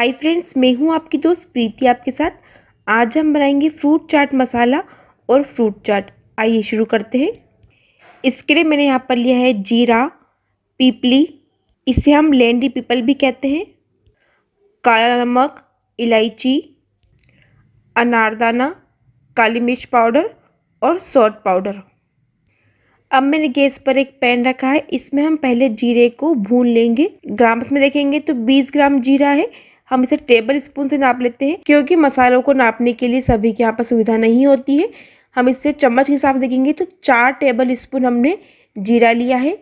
hi friends मैं हूं आपकी दोस्त प्रीति आपके साथ आज हम बनाएंगे फ्रूट चाट मसाला और फ्रूट चाट आइए शुरू करते हैं इसके लिए मैंने यहाँ पर लिया है जीरा पीपली इसे हम लेंडी पीपल भी कहते हैं काला नमक इलायची अनारदाना काली मिर्च पाउडर और सॉल्ट पाउडर अब मैंने गैस पर एक पैन रखा है इसमें हम पहले जीरे को भून लेंगे ग्राम्स में देखेंगे तो 20 ग्राम जीरा है हम इसे टेबल स्पून से नाप लेते हैं क्योंकि मसालों को नापने के लिए सभी के यहाँ पर सुविधा नहीं होती है हम इसे चम्मच के हिसाब देखेंगे तो चार टेबल स्पून हमने जीरा लिया है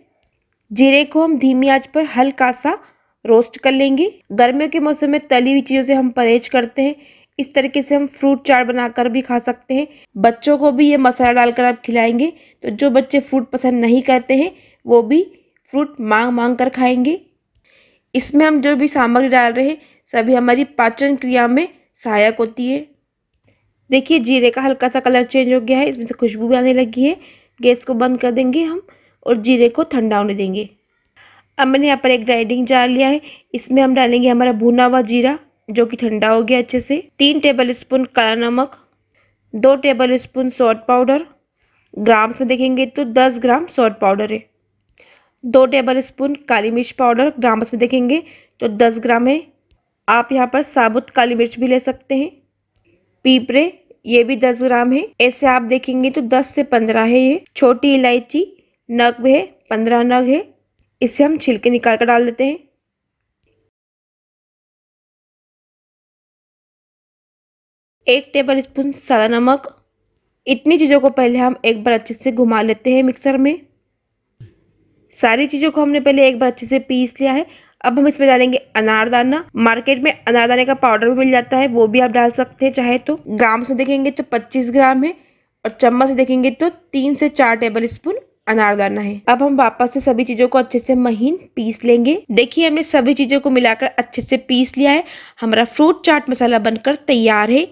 जीरे को हम धीमी आंच पर हल्का सा रोस्ट कर लेंगे गर्मियों के मौसम में तली हुई चीज़ों से हम परहेज करते हैं इस तरीके से हम फ्रूट चाट बनाकर भी खा सकते हैं बच्चों को भी ये मसाला डालकर आप खिलाएंगे तो जो बच्चे फ्रूट पसंद नहीं करते हैं वो भी फ्रूट मांग मांग कर खाएंगे इसमें हम जो भी सामग्री डाल रहे हैं सभी हमारी पाचन क्रिया में सहायक होती है देखिए जीरे का हल्का सा कलर चेंज हो गया है इसमें से खुशबू भी आने लगी है गैस को बंद कर देंगे हम और जीरे को ठंडा होने देंगे अब मैंने यहाँ पर एक ग्राइंडिंग जार लिया है इसमें हम डालेंगे हमारा भुना हुआ जीरा जो कि ठंडा हो गया अच्छे से तीन टेबल स्पून काला नमक दो tablespoon salt powder grams में देखेंगे तो दस ग्राम सॉल्ट पाउडर है दो टेबल स्पून काली मिर्च पाउडर ग्राम्स में देखेंगे तो दस ग्राम है आप यहाँ पर साबुत काली मिर्च भी ले सकते हैं पीपरे ये भी दस ग्राम है ऐसे आप देखेंगे तो दस से पंद्रह है ये छोटी इलायची नग है पंद्रह नग है इसे हम छिलके निकाल कर डाल देते हैं एक टेबल स्पून सादा नमक इतनी चीज़ों को पहले हम एक बार अच्छे से घुमा लेते हैं मिक्सर में सारी चीज़ों को हमने पहले एक बार अच्छे से पीस लिया है अब हम इसमें डालेंगे अनारदाना मार्केट में अनारदाने का पाउडर भी मिल जाता है वो भी आप डाल सकते हैं चाहे तो ग्राम से देखेंगे तो पच्चीस ग्राम है और चम्मच से देखेंगे तो तीन से चार टेबल स्पून अनारदाना है अब हम वापस से सभी चीज़ों को अच्छे से महीन पीस लेंगे देखिए हमने सभी चीज़ों को मिलाकर अच्छे से पीस लिया है हमारा फ्रूट चाट मसाला बनकर तैयार है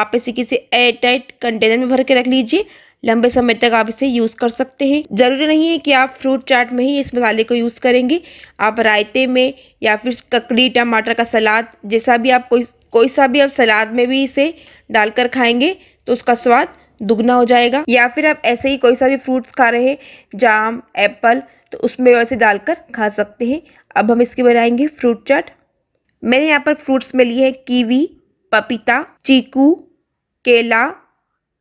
आप इसे किसी एयरटाइट कंटेनर में भर के रख लीजिए लंबे समय तक आप इसे यूज़ कर सकते हैं ज़रूरी नहीं है कि आप फ्रूट चाट में ही इस मसाले को यूज़ करेंगे आप रायते में या फिर ककड़ी टमाटर का सलाद जैसा भी आप कोई कोई सा भी आप सलाद में भी इसे डालकर खाएंगे तो उसका स्वाद दुगना हो जाएगा या फिर आप ऐसे ही कोई सा भी फ्रूट्स खा रहे हैं जाम एप्पल तो उसमें वैसे डालकर खा सकते हैं अब हम इसके बनाएंगे फ्रूट चाट मैंने यहाँ पर फ्रूट्स में लिए हैं कीवी पपीता चीकू केला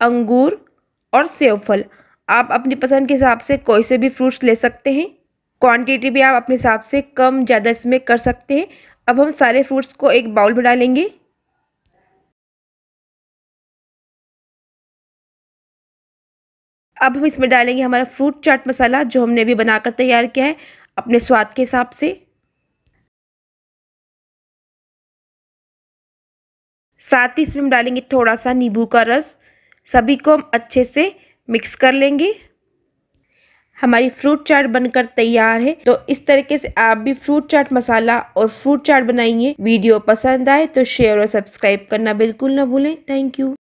अंगूर और सेव फल आप अपनी पसंद के हिसाब से कोई से भी फ्रूट्स ले सकते हैं क्वांटिटी भी आप अपने हिसाब से कम ज़्यादा इसमें कर सकते हैं अब हम सारे फ्रूट्स को एक बाउल में डालेंगे अब हम इसमें डालेंगे हमारा फ्रूट चाट मसाला जो हमने अभी बनाकर तैयार किया है अपने स्वाद के हिसाब से साथ ही इसमें हम डालेंगे थोड़ा सा नींबू का रस सभी को हम अच्छे से मिक्स कर लेंगे हमारी फ्रूट चाट बनकर तैयार है तो इस तरीके से आप भी फ्रूट चाट मसाला और फ्रूट चाट बनाइए वीडियो पसंद आए तो शेयर और सब्सक्राइब करना बिल्कुल ना भूलें थैंक यू